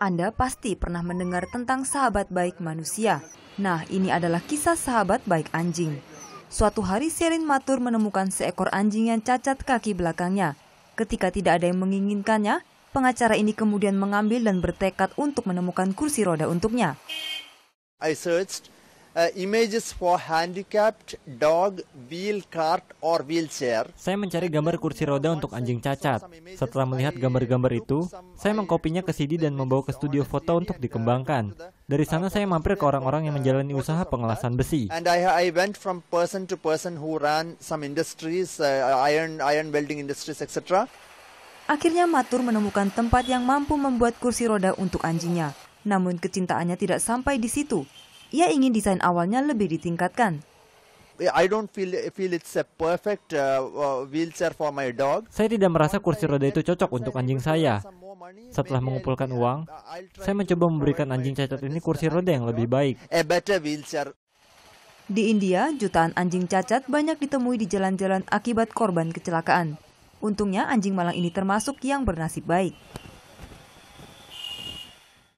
Anda pasti pernah mendengar tentang sahabat baik manusia. Nah, ini adalah kisah sahabat baik anjing. Suatu hari Selin Matur menemukan seekor anjing yang cacat kaki belakangnya. Ketika tidak ada yang menginginkannya, pengacara ini kemudian mengambil dan bertekad untuk menemukan kursi roda untuknya. I searched Uh, images for handicapped dog, wheel cart or wheelchair. Saya mencari gambar kursi roda untuk anjing cacat. Setelah melihat gambar-gambar itu, saya mengkopinya ke CD dan membawa ke studio foto untuk dikembangkan. Dari sana saya mampir ke orang-orang yang menjalani usaha pengelasan besi. And I, I went from person to person who ran some industries, uh, iron iron welding industries, etc. Akhirnya Matur menemukan tempat yang mampu membuat kursi roda untuk anjingnya. Namun kecintaannya tidak sampai di situ. Ia ingin desain awalnya lebih ditingkatkan. Saya tidak merasa kursi roda itu cocok untuk anjing saya. Setelah mengumpulkan uang, saya mencoba memberikan anjing cacat ini kursi roda yang lebih baik. Di India, jutaan anjing cacat banyak ditemui di jalan-jalan akibat korban kecelakaan. Untungnya anjing malang ini termasuk yang bernasib baik.